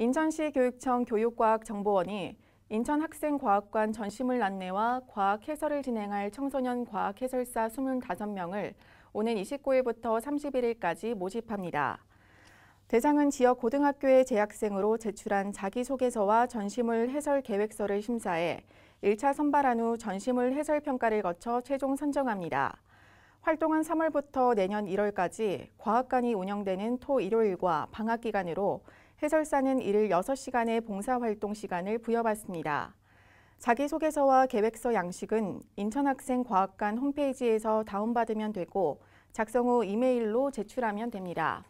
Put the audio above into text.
인천시 교육청 교육과학정보원이 인천학생과학관 전시물 안내와 과학 해설을 진행할 청소년 과학 해설사 25명을 오는 29일부터 31일까지 모집합니다. 대상은 지역 고등학교의 재학생으로 제출한 자기소개서와 전시물 해설 계획서를 심사해 1차 선발한 후 전시물 해설 평가를 거쳐 최종 선정합니다. 활동은 3월부터 내년 1월까지 과학관이 운영되는 토 일요일과 방학 기간으로 해설사는 일일 6시간의 봉사활동 시간을 부여받습니다. 자기소개서와 계획서 양식은 인천학생과학관 홈페이지에서 다운받으면 되고 작성 후 이메일로 제출하면 됩니다.